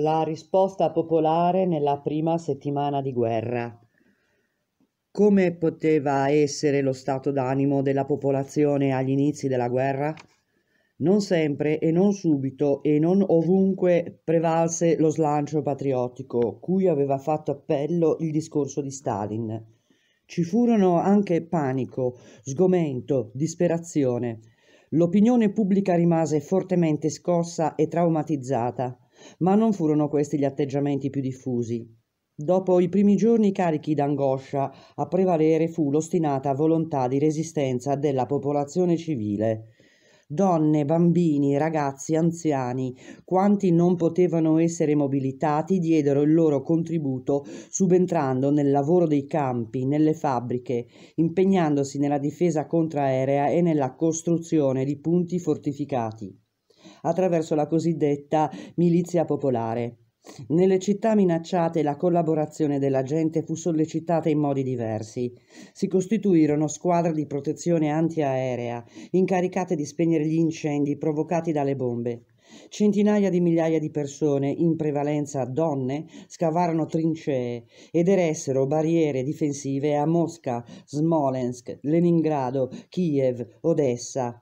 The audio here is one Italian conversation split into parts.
La risposta popolare nella prima settimana di guerra. Come poteva essere lo stato d'animo della popolazione agli inizi della guerra? Non sempre e non subito e non ovunque prevalse lo slancio patriottico cui aveva fatto appello il discorso di Stalin. Ci furono anche panico, sgomento, disperazione. L'opinione pubblica rimase fortemente scossa e traumatizzata. Ma non furono questi gli atteggiamenti più diffusi. Dopo i primi giorni carichi d'angoscia, a prevalere fu l'ostinata volontà di resistenza della popolazione civile. Donne, bambini, ragazzi, anziani, quanti non potevano essere mobilitati diedero il loro contributo subentrando nel lavoro dei campi, nelle fabbriche, impegnandosi nella difesa contraerea e nella costruzione di punti fortificati attraverso la cosiddetta milizia popolare. Nelle città minacciate la collaborazione della gente fu sollecitata in modi diversi. Si costituirono squadre di protezione antiaerea, incaricate di spegnere gli incendi provocati dalle bombe. Centinaia di migliaia di persone, in prevalenza donne, scavarono trincee ed eressero barriere difensive a Mosca, Smolensk, Leningrado, Kiev, Odessa,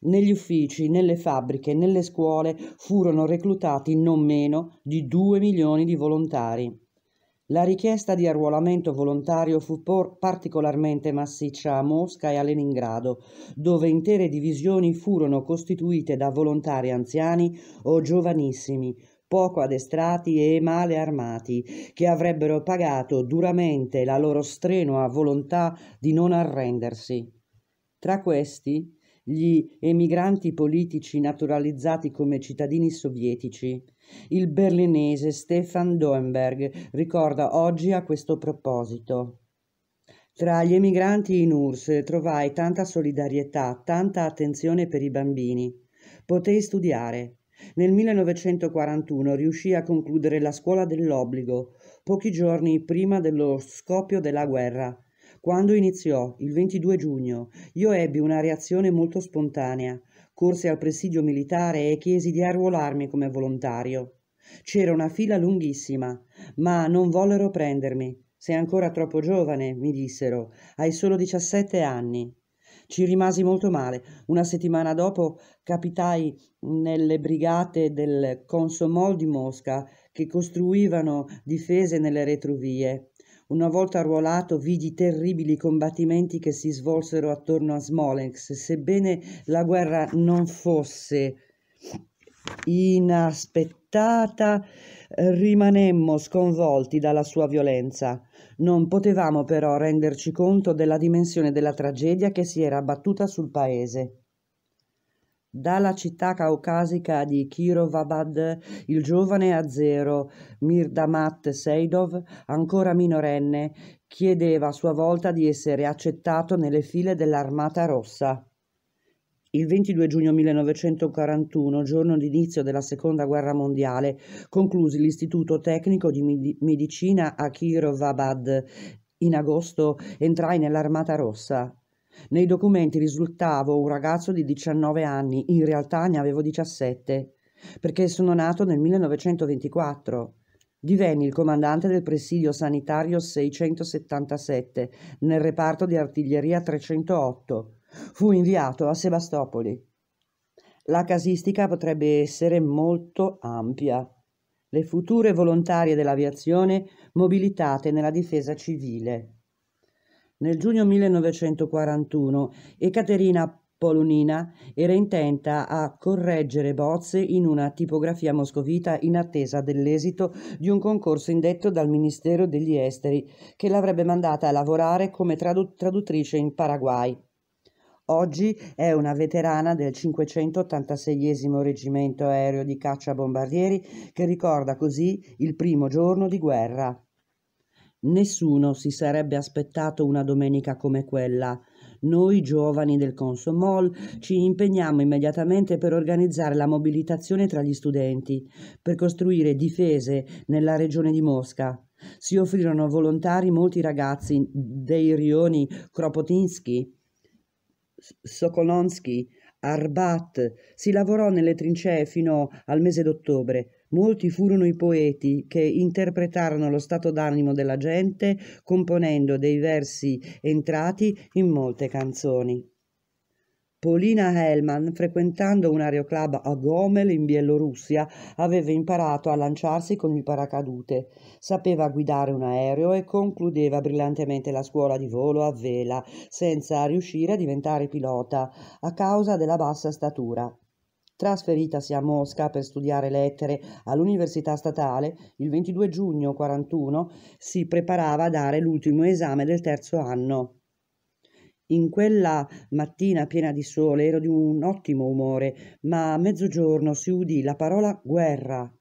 negli uffici, nelle fabbriche, nelle scuole furono reclutati non meno di 2 milioni di volontari. La richiesta di arruolamento volontario fu particolarmente massiccia a Mosca e a Leningrado, dove intere divisioni furono costituite da volontari anziani o giovanissimi, poco addestrati e male armati, che avrebbero pagato duramente la loro strenua volontà di non arrendersi. Tra questi gli emigranti politici naturalizzati come cittadini sovietici. Il berlinese Stefan Doenberg ricorda oggi a questo proposito. Tra gli emigranti in URSS trovai tanta solidarietà, tanta attenzione per i bambini. Potei studiare. Nel 1941 riuscii a concludere la scuola dell'obbligo, pochi giorni prima dello scoppio della guerra quando iniziò, il 22 giugno, io ebbi una reazione molto spontanea. Corsi al presidio militare e chiesi di arruolarmi come volontario. C'era una fila lunghissima, ma non vollero prendermi. Sei ancora troppo giovane, mi dissero, hai solo 17 anni. Ci rimasi molto male. Una settimana dopo capitai nelle brigate del Consomol di Mosca che costruivano difese nelle retrovie. Una volta arruolato vidi terribili combattimenti che si svolsero attorno a Smolensk, sebbene la guerra non fosse inaspettata, rimanemmo sconvolti dalla sua violenza. Non potevamo però renderci conto della dimensione della tragedia che si era abbattuta sul paese. Dalla città caucasica di Kirovabad, il giovane azero Mirdamat Seidov, ancora minorenne, chiedeva a sua volta di essere accettato nelle file dell'Armata Rossa. Il 22 giugno 1941, giorno d'inizio della Seconda Guerra Mondiale, conclusi l'Istituto Tecnico di Medicina a Kirovabad. In agosto entrai nell'Armata Rossa. Nei documenti risultavo un ragazzo di 19 anni, in realtà ne avevo 17, perché sono nato nel 1924. Divenni il comandante del presidio sanitario 677 nel reparto di artiglieria 308. Fu inviato a Sebastopoli. La casistica potrebbe essere molto ampia. Le future volontarie dell'aviazione mobilitate nella difesa civile. Nel giugno 1941 Ekaterina Polunina era intenta a correggere bozze in una tipografia moscovita in attesa dell'esito di un concorso indetto dal Ministero degli Esteri che l'avrebbe mandata a lavorare come tradu- traduttrice in Paraguay. Oggi è una veterana del 586 reggimento aereo di caccia bombardieri che ricorda così il primo giorno di guerra. Nessuno si sarebbe aspettato una domenica come quella. Noi giovani del Consomol ci impegniamo immediatamente per organizzare la mobilitazione tra gli studenti, per costruire difese nella regione di Mosca. Si offrirono volontari molti ragazzi dei rioni Kropotinsky, Sokolonsky, Arbat. Si lavorò nelle trincee fino al mese d'ottobre. Molti furono i poeti che interpretarono lo stato d'animo della gente componendo dei versi entrati in molte canzoni. Polina Hellman, frequentando un aeroclub a Gomel in Bielorussia, aveva imparato a lanciarsi con il paracadute, sapeva guidare un aereo e concludeva brillantemente la scuola di volo a vela, senza riuscire a diventare pilota, a causa della bassa statura. Trasferitasi a Mosca per studiare lettere all'Università Statale, il 22 giugno 1941 si preparava a dare l'ultimo esame del terzo anno. In quella mattina piena di sole ero di un ottimo umore, ma a mezzogiorno si udì la parola guerra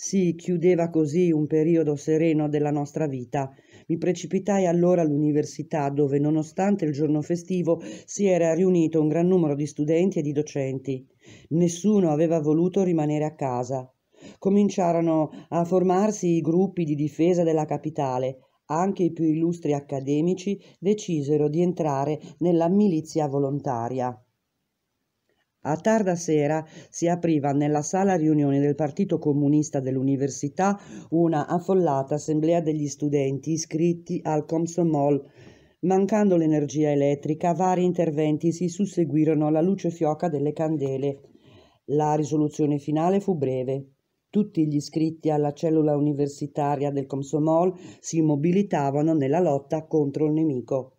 si chiudeva così un periodo sereno della nostra vita. Mi precipitai allora all'università dove, nonostante il giorno festivo, si era riunito un gran numero di studenti e di docenti. Nessuno aveva voluto rimanere a casa. Cominciarono a formarsi i gruppi di difesa della capitale. Anche i più illustri accademici decisero di entrare nella milizia volontaria. A tarda sera si apriva nella sala riunione del Partito Comunista dell'Università una affollata assemblea degli studenti iscritti al Komsomol. Mancando l'energia elettrica, vari interventi si susseguirono alla luce fioca delle candele. La risoluzione finale fu breve. Tutti gli iscritti alla cellula universitaria del Komsomol si mobilitavano nella lotta contro il nemico.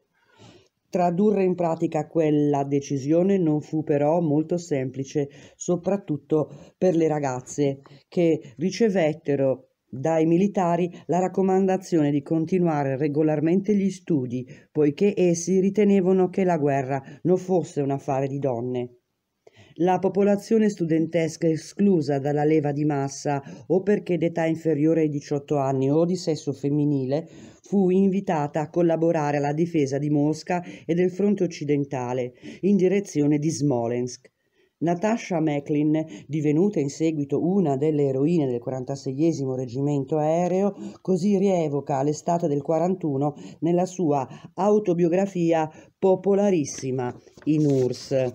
Tradurre in pratica quella decisione non fu però molto semplice, soprattutto per le ragazze, che ricevettero dai militari la raccomandazione di continuare regolarmente gli studi, poiché essi ritenevano che la guerra non fosse un affare di donne. La popolazione studentesca esclusa dalla leva di massa o perché d'età inferiore ai 18 anni o di sesso femminile fu invitata a collaborare alla difesa di Mosca e del fronte occidentale in direzione di Smolensk. Natasha Macklin, divenuta in seguito una delle eroine del 46 Reggimento Aereo, così rievoca l'estate del 41 nella sua autobiografia popolarissima in URSS.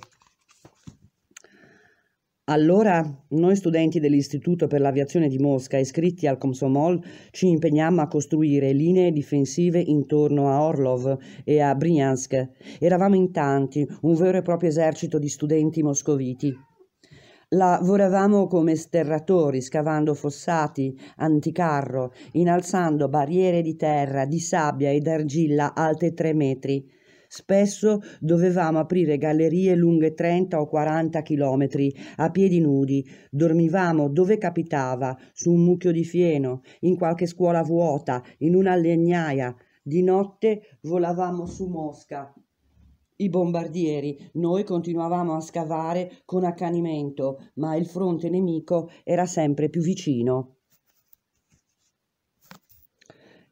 Allora, noi studenti dell'Istituto per l'Aviazione di Mosca, iscritti al Komsomol, ci impegniamo a costruire linee difensive intorno a Orlov e a Bryansk. Eravamo in tanti, un vero e proprio esercito di studenti moscoviti. Lavoravamo come sterratori, scavando fossati, anticarro, innalzando barriere di terra, di sabbia e d'argilla alte tre metri. Spesso dovevamo aprire gallerie lunghe 30 o 40 chilometri a piedi nudi, dormivamo dove capitava, su un mucchio di fieno, in qualche scuola vuota, in una legnaia. Di notte volavamo su Mosca, i bombardieri, noi continuavamo a scavare con accanimento, ma il fronte nemico era sempre più vicino.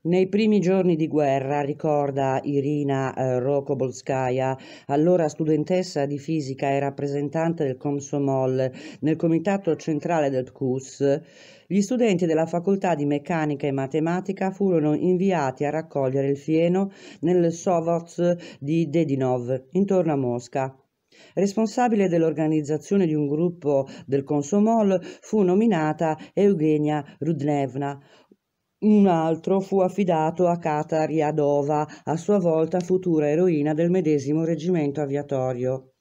Nei primi giorni di guerra, ricorda Irina eh, Rokobolskaya, allora studentessa di fisica e rappresentante del Komsomol nel comitato centrale del TKUS, gli studenti della facoltà di meccanica e matematica furono inviati a raccogliere il fieno nel Sovots di Dedinov, intorno a Mosca. Responsabile dell'organizzazione di un gruppo del Consomol fu nominata Eugenia Rudnevna, un altro fu affidato a Kata Riadova, a sua volta futura eroina del medesimo reggimento aviatorio.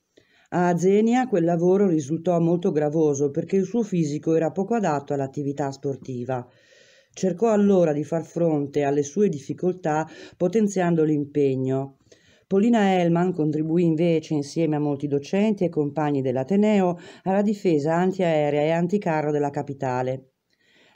A Azenia quel lavoro risultò molto gravoso perché il suo fisico era poco adatto all'attività sportiva. Cercò allora di far fronte alle sue difficoltà potenziando l'impegno. Polina Hellman contribuì invece insieme a molti docenti e compagni dell'Ateneo alla difesa antiaerea e anticarro della capitale.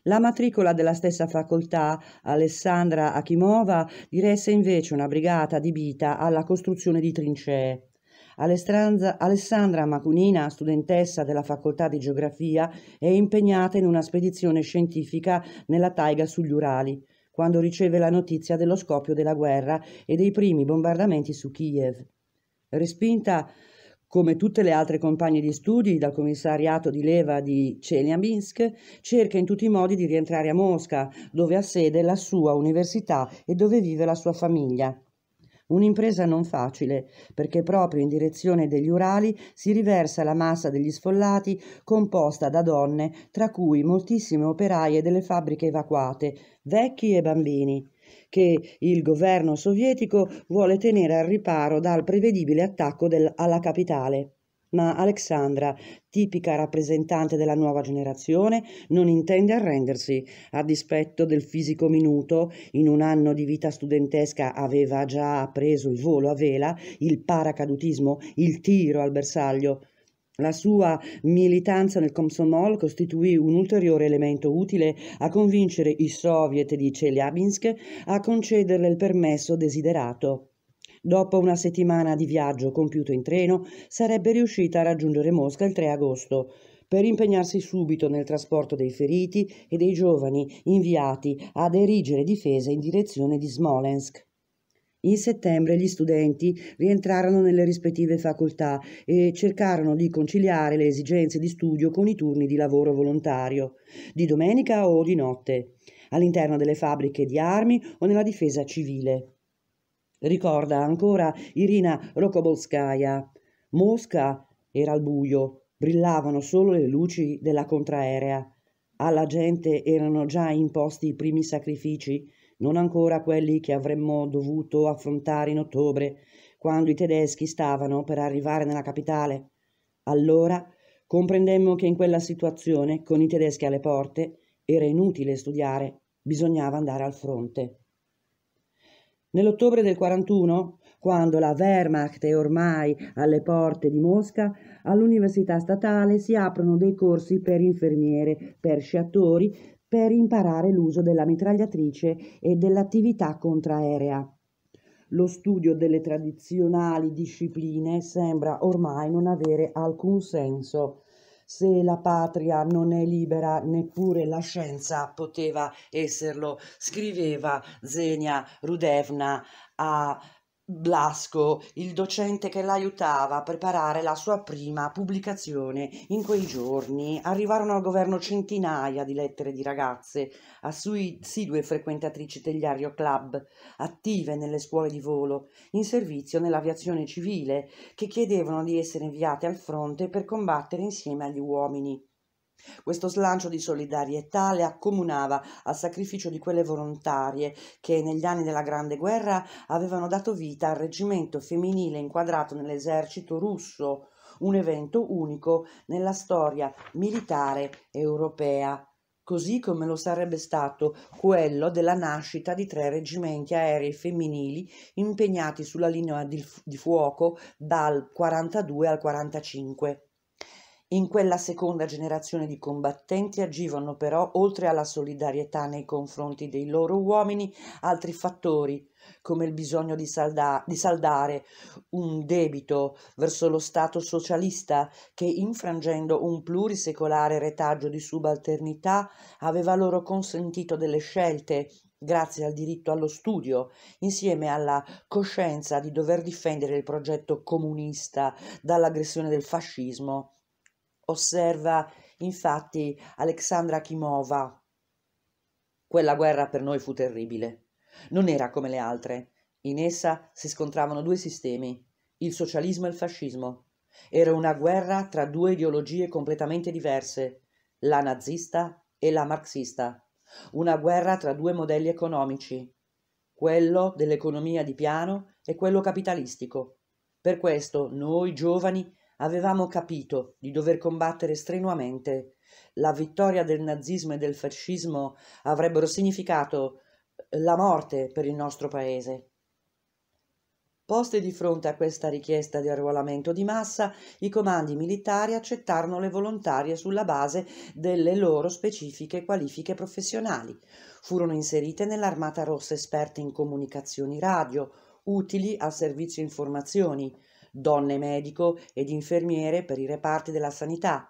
La matricola della stessa facoltà, Alessandra Akimova, diresse invece una brigata adibita alla costruzione di trincee. Alessandra Macunina, studentessa della facoltà di geografia, è impegnata in una spedizione scientifica nella taiga sugli Urali, quando riceve la notizia dello scoppio della guerra e dei primi bombardamenti su Kiev. Respinta come tutte le altre compagne di studi dal commissariato di leva di Chelyabinsk, cerca in tutti i modi di rientrare a Mosca, dove ha sede la sua università e dove vive la sua famiglia. Un'impresa non facile, perché proprio in direzione degli Urali si riversa la massa degli sfollati composta da donne, tra cui moltissime operaie delle fabbriche evacuate, vecchi e bambini che il governo sovietico vuole tenere al riparo dal prevedibile attacco del, alla capitale. Ma Alexandra, tipica rappresentante della nuova generazione, non intende arrendersi. A dispetto del fisico minuto, in un anno di vita studentesca aveva già preso il volo a vela, il paracadutismo, il tiro al bersaglio. La sua militanza nel Komsomol costituì un ulteriore elemento utile a convincere i soviet di Chelyabinsk a concederle il permesso desiderato. Dopo una settimana di viaggio compiuto in treno, sarebbe riuscita a raggiungere Mosca il 3 agosto per impegnarsi subito nel trasporto dei feriti e dei giovani inviati ad erigere difese in direzione di Smolensk. In settembre gli studenti rientrarono nelle rispettive facoltà e cercarono di conciliare le esigenze di studio con i turni di lavoro volontario, di domenica o di notte, all'interno delle fabbriche di armi o nella difesa civile. Ricorda ancora Irina Rokobolskaya. Mosca era al buio, brillavano solo le luci della contraerea. Alla gente erano già imposti i primi sacrifici non ancora quelli che avremmo dovuto affrontare in ottobre, quando i tedeschi stavano per arrivare nella capitale. Allora comprendemmo che in quella situazione, con i tedeschi alle porte, era inutile studiare, bisognava andare al fronte. Nell'ottobre del 41, quando la Wehrmacht è ormai alle porte di Mosca, all'università statale si aprono dei corsi per infermiere, per sciatori, per imparare l'uso della mitragliatrice e dell'attività contraerea. Lo studio delle tradizionali discipline sembra ormai non avere alcun senso. Se la patria non è libera, neppure la scienza poteva esserlo, scriveva Zenia Rudevna a Blasco, il docente che l'aiutava a preparare la sua prima pubblicazione. In quei giorni arrivarono al governo centinaia di lettere di ragazze, assidue frequentatrici degli Diario Club, attive nelle scuole di volo, in servizio nell'aviazione civile, che chiedevano di essere inviate al fronte per combattere insieme agli uomini. Questo slancio di solidarietà le accomunava al sacrificio di quelle volontarie che negli anni della Grande Guerra avevano dato vita al reggimento femminile inquadrato nell'esercito russo, un evento unico nella storia militare europea, così come lo sarebbe stato quello della nascita di tre reggimenti aerei femminili impegnati sulla linea di, fuoco dal 42 al 45. In quella seconda generazione di combattenti agivano però, oltre alla solidarietà nei confronti dei loro uomini, altri fattori, come il bisogno di, salda- di saldare un debito verso lo Stato socialista che, infrangendo un plurisecolare retaggio di subalternità, aveva loro consentito delle scelte grazie al diritto allo studio, insieme alla coscienza di dover difendere il progetto comunista dall'aggressione del fascismo osserva infatti Alexandra Kimova. Quella guerra per noi fu terribile. Non era come le altre. In essa si scontravano due sistemi, il socialismo e il fascismo. Era una guerra tra due ideologie completamente diverse, la nazista e la marxista. Una guerra tra due modelli economici, quello dell'economia di piano e quello capitalistico. Per questo noi giovani Avevamo capito di dover combattere strenuamente. La vittoria del nazismo e del fascismo avrebbero significato eh, la morte per il nostro paese. Poste di fronte a questa richiesta di arruolamento di massa, i comandi militari accettarono le volontarie sulla base delle loro specifiche qualifiche professionali. Furono inserite nell'Armata Rossa esperte in comunicazioni radio, utili al servizio informazioni, donne medico ed infermiere per i reparti della sanità.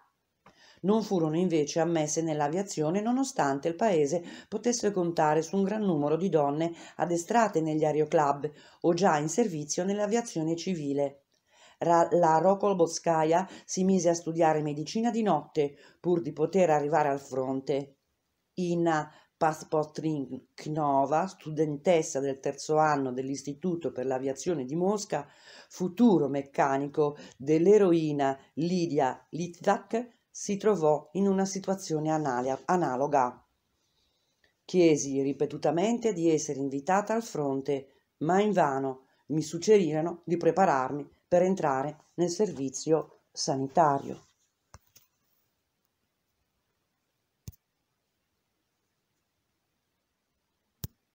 Non furono invece ammesse nell'aviazione nonostante il paese potesse contare su un gran numero di donne addestrate negli aeroclub o già in servizio nell'aviazione civile la Rokolbotskaya si mise a studiare medicina di notte, pur di poter arrivare al fronte. Inna Passport Knova, studentessa del terzo anno dell'Istituto per l'Aviazione di Mosca, futuro meccanico dell'eroina Lidia Litvak, si trovò in una situazione analoga. Chiesi ripetutamente di essere invitata al fronte, ma invano mi suggerirono di prepararmi per entrare nel servizio sanitario.